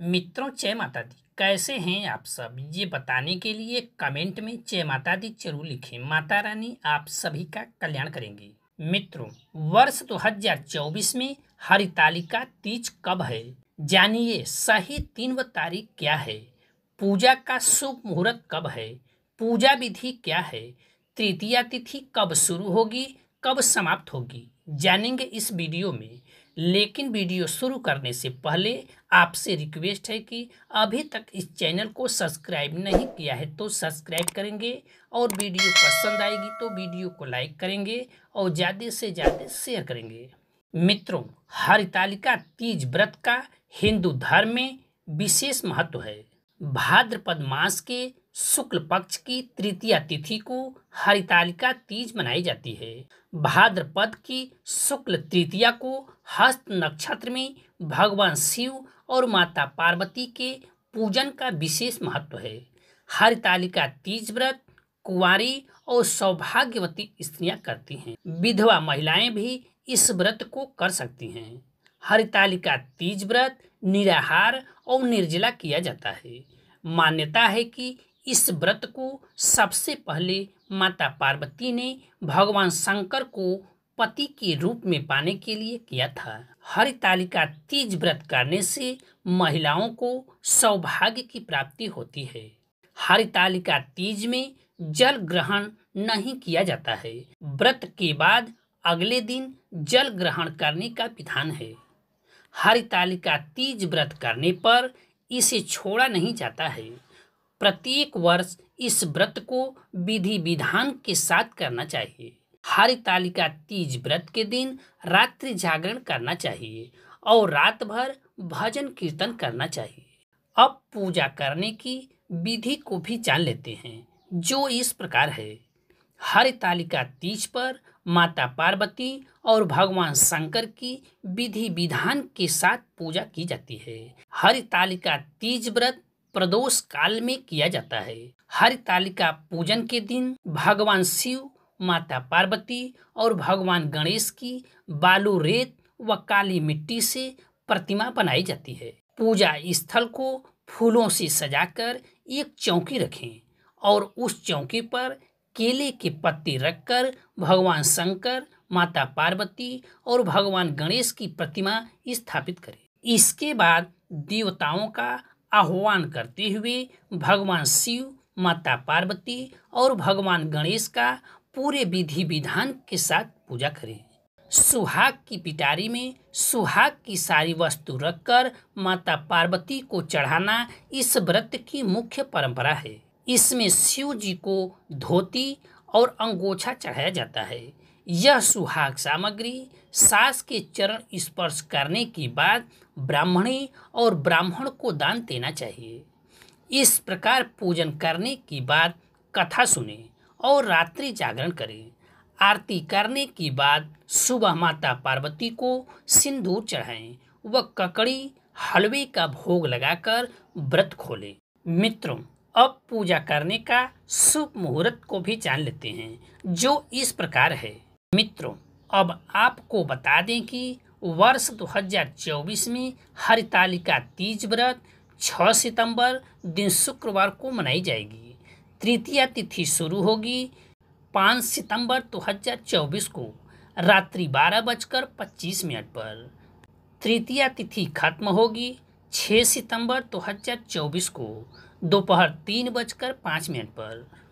मित्रों जय माता दी कैसे हैं आप सब ये बताने के लिए कमेंट में जय माता दी जरूर लिखें माता रानी आप सभी का कल्याण करेंगे मित्रों वर्ष 2024 में हरितालिका तीज कब है जानिए सही तीन व तारीख क्या है पूजा का शुभ मुहूर्त कब है पूजा विधि क्या है तृतीया तिथि कब शुरू होगी कब समाप्त होगी जानेंगे इस वीडियो में लेकिन वीडियो शुरू करने से पहले आपसे रिक्वेस्ट है कि अभी तक इस चैनल को सब्सक्राइब नहीं किया है तो सब्सक्राइब करेंगे और वीडियो पसंद आएगी तो वीडियो को लाइक करेंगे और ज़्यादा से ज़्यादा शेयर करेंगे मित्रों हरितालिका तीज व्रत का हिंदू धर्म में विशेष महत्व है भाद्रपद मास के शुक्ल पक्ष की तृतीय तिथि को हरितालिका तीज मनाई जाती है भाद्रपद की शुक्ल तृतीया को हस्त नक्षत्र में भगवान शिव और माता पार्वती के पूजन का विशेष महत्व है हरितालिका तीज व्रत कुंवारी और सौभाग्यवती स्त्रियां करती हैं विधवा महिलाएं भी इस व्रत को कर सकती हैं हरितालिका तीज व्रत निराहार और निर्जला किया जाता है मान्यता है कि इस व्रत को सबसे पहले माता पार्वती ने भगवान शंकर को पति के रूप में पाने के लिए किया था हरितालिका तीज व्रत करने से महिलाओं को सौभाग्य की प्राप्ति होती है हरितालिका तीज में जल ग्रहण नहीं किया जाता है व्रत के बाद अगले दिन जल ग्रहण करने का विधान है हरितालिका तीज व्रत करने पर इसे छोड़ा नहीं जाता है प्रत्येक वर्ष इस व्रत को विधि विधान के साथ करना चाहिए हर तालिका तीज व्रत के दिन रात्रि जागरण करना चाहिए और रात भर भजन कीर्तन करना चाहिए अब पूजा करने की विधि को भी जान लेते हैं जो इस प्रकार है हर तालिका तीज पर माता पार्वती और भगवान शंकर की विधि विधान के साथ पूजा की जाती है हर तालिका तीज व्रत प्रदोष काल में किया जाता है हरितालिका पूजन के दिन भगवान शिव माता पार्वती और भगवान गणेश की बालू रेत व काली मिट्टी से प्रतिमा बनाई जाती है पूजा स्थल को फूलों से सजाकर एक चौकी रखें और उस चौकी पर केले के पत्ते रखकर भगवान शंकर माता पार्वती और भगवान गणेश की प्रतिमा स्थापित करें इसके बाद देवताओं का आह्वान करते हुए भगवान शिव माता पार्वती और भगवान गणेश का पूरे विधि विधान के साथ पूजा करें सुहाग की पिटारी में सुहाग की सारी वस्तु रखकर माता पार्वती को चढ़ाना इस व्रत की मुख्य परंपरा है इसमें शिव जी को धोती और अंगोछा चढ़ाया जाता है यह सुहाग सामग्री सास के चरण स्पर्श करने के बाद ब्राह्मणी और ब्राह्मण को दान देना चाहिए इस प्रकार पूजन करने के बाद कथा सुने और रात्रि जागरण करें आरती करने के बाद सुबह माता पार्वती को सिंदूर चढ़ाएं व ककड़ी हलवे का भोग लगाकर व्रत खोलें मित्रों अब पूजा करने का शुभ मुहूर्त को भी जान लेते हैं जो इस प्रकार है मित्रों अब आपको बता दें कि वर्ष 2024 में हरितालिका तीज व्रत 6 सितंबर दिन शुक्रवार को मनाई जाएगी तृतीया तिथि शुरू होगी 5 सितंबर 2024 को रात्रि बारह बजकर पच्चीस मिनट पर तृतीया तिथि खत्म होगी 6 सितंबर 2024 को दोपहर तीन बजकर पाँच मिनट पर